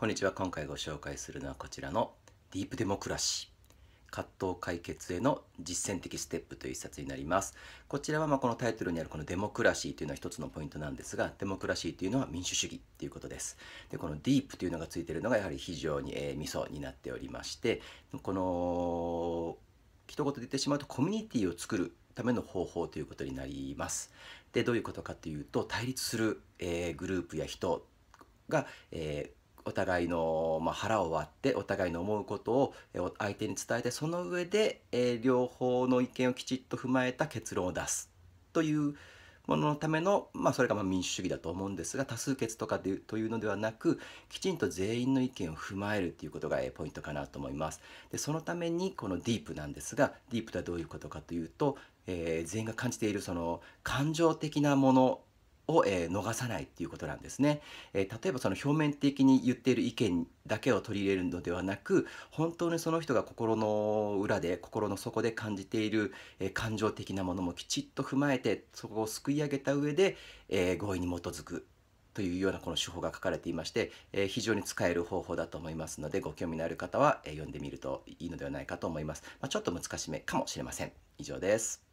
こんにちは今回ご紹介するのはこちらの「ディープデモクラシー葛藤解決への実践的ステップ」という一冊になりますこちらはまこのタイトルにあるこのデモクラシーというのは一つのポイントなんですがデモクラシーというのは民主主義ということですでこのディープというのがついてるのがやはり非常に、えミソになっておりましてこの一言で言ってしまうとコミュニティを作るための方法ということになりますでどういうことかというと対立する、えー、グループや人が、えーお互いの、まあ、腹を割ってお互いの思うことを相手に伝えてその上で、えー、両方の意見をきちっと踏まえた結論を出すというもののための、まあ、それがま民主主義だと思うんですが多数決とかでというのではなくきちんと全員の意見を踏まえるということがポイントかなと思いますでそのためにこのディープなんですがディープとはどういうことかというと、えー、全員が感じているその感情的なものを、えー、逃さないっていうことなんですね、えー、例えばその表面的に言っている意見だけを取り入れるのではなく本当にその人が心の裏で心の底で感じている、えー、感情的なものもきちっと踏まえてそこをすくい上げた上で、え合意に基づくというようなこの手法が書かれていまして、えー、非常に使える方法だと思いますのでご興味のある方は、えー、読んでみるといいのではないかと思います、まあ、ちょっと難しめかもしれません以上です